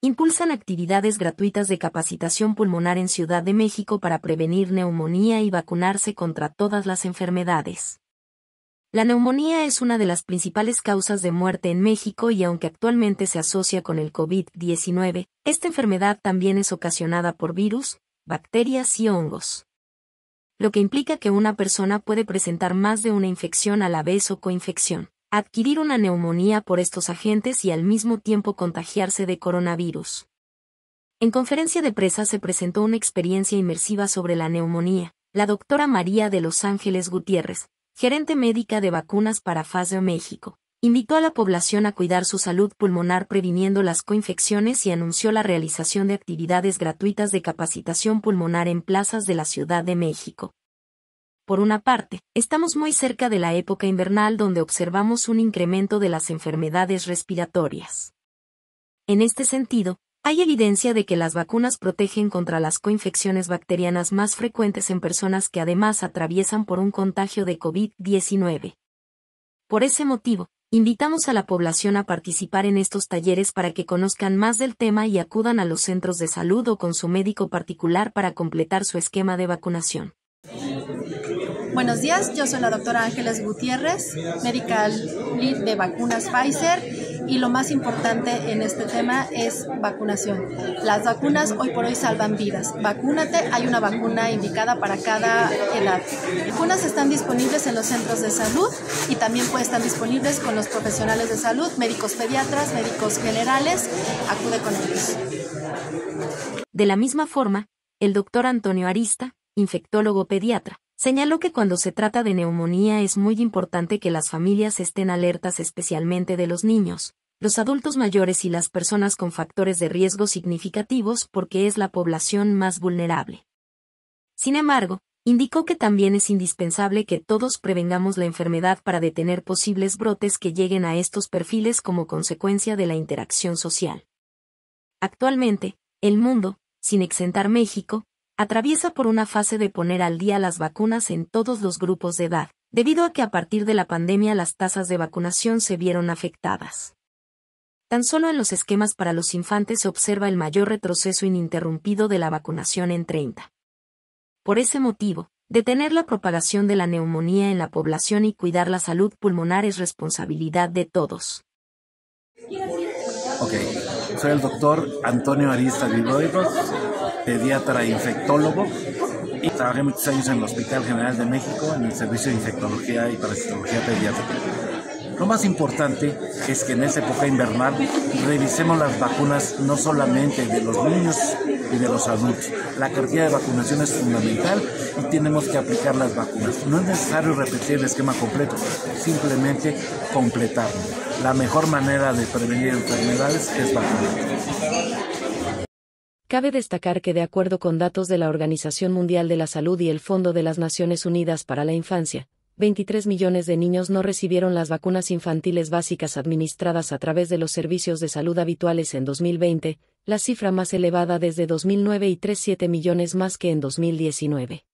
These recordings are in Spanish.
Impulsan actividades gratuitas de capacitación pulmonar en Ciudad de México para prevenir neumonía y vacunarse contra todas las enfermedades. La neumonía es una de las principales causas de muerte en México y aunque actualmente se asocia con el COVID-19, esta enfermedad también es ocasionada por virus, bacterias y hongos lo que implica que una persona puede presentar más de una infección a la vez o coinfección, adquirir una neumonía por estos agentes y al mismo tiempo contagiarse de coronavirus. En conferencia de presa se presentó una experiencia inmersiva sobre la neumonía. La doctora María de Los Ángeles Gutiérrez, gerente médica de vacunas para faseo México, Invitó a la población a cuidar su salud pulmonar previniendo las coinfecciones y anunció la realización de actividades gratuitas de capacitación pulmonar en plazas de la Ciudad de México. Por una parte, estamos muy cerca de la época invernal donde observamos un incremento de las enfermedades respiratorias. En este sentido, hay evidencia de que las vacunas protegen contra las coinfecciones bacterianas más frecuentes en personas que además atraviesan por un contagio de COVID-19. Por ese motivo, Invitamos a la población a participar en estos talleres para que conozcan más del tema y acudan a los centros de salud o con su médico particular para completar su esquema de vacunación. Buenos días, yo soy la doctora Ángeles Gutiérrez, Medical Lead de Vacunas Pfizer y lo más importante en este tema es vacunación. Las vacunas hoy por hoy salvan vidas. Vacúnate, hay una vacuna indicada para cada edad. Vacunas están disponibles en los centros de salud y también pueden estar disponibles con los profesionales de salud, médicos pediatras, médicos generales. Acude con ellos. De la misma forma, el doctor Antonio Arista, infectólogo pediatra, Señaló que cuando se trata de neumonía es muy importante que las familias estén alertas especialmente de los niños, los adultos mayores y las personas con factores de riesgo significativos porque es la población más vulnerable. Sin embargo, indicó que también es indispensable que todos prevengamos la enfermedad para detener posibles brotes que lleguen a estos perfiles como consecuencia de la interacción social. Actualmente, el mundo, sin exentar México, atraviesa por una fase de poner al día las vacunas en todos los grupos de edad, debido a que a partir de la pandemia las tasas de vacunación se vieron afectadas. Tan solo en los esquemas para los infantes se observa el mayor retroceso ininterrumpido de la vacunación en 30. Por ese motivo, detener la propagación de la neumonía en la población y cuidar la salud pulmonar es responsabilidad de todos. Ok, soy el doctor Antonio Arista pediatra e infectólogo. Y trabajé muchos años en el Hospital General de México en el servicio de infectología y parasitología pediátrica. Lo más importante es que en esta época invernal revisemos las vacunas no solamente de los niños y de los adultos. La cartilla de vacunación es fundamental y tenemos que aplicar las vacunas. No es necesario repetir el esquema completo, simplemente completarlo. La mejor manera de prevenir enfermedades es vacunar. Cabe destacar que de acuerdo con datos de la Organización Mundial de la Salud y el Fondo de las Naciones Unidas para la Infancia, 23 millones de niños no recibieron las vacunas infantiles básicas administradas a través de los servicios de salud habituales en 2020, la cifra más elevada desde 2009 y 3,7 millones más que en 2019.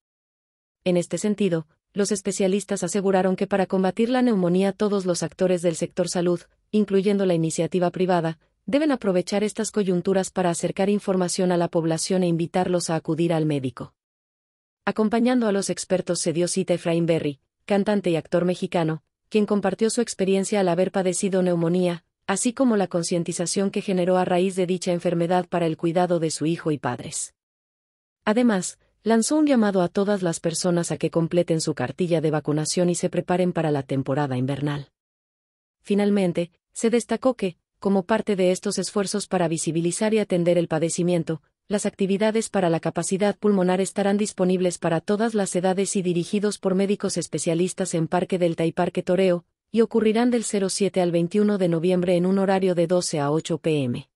En este sentido, los especialistas aseguraron que para combatir la neumonía todos los actores del sector salud, incluyendo la iniciativa privada, deben aprovechar estas coyunturas para acercar información a la población e invitarlos a acudir al médico. Acompañando a los expertos se dio cita Efraín Berry, cantante y actor mexicano, quien compartió su experiencia al haber padecido neumonía, así como la concientización que generó a raíz de dicha enfermedad para el cuidado de su hijo y padres. Además, lanzó un llamado a todas las personas a que completen su cartilla de vacunación y se preparen para la temporada invernal. Finalmente, se destacó que, como parte de estos esfuerzos para visibilizar y atender el padecimiento, las actividades para la capacidad pulmonar estarán disponibles para todas las edades y dirigidos por médicos especialistas en Parque Delta y Parque Toreo, y ocurrirán del 07 al 21 de noviembre en un horario de 12 a 8 pm.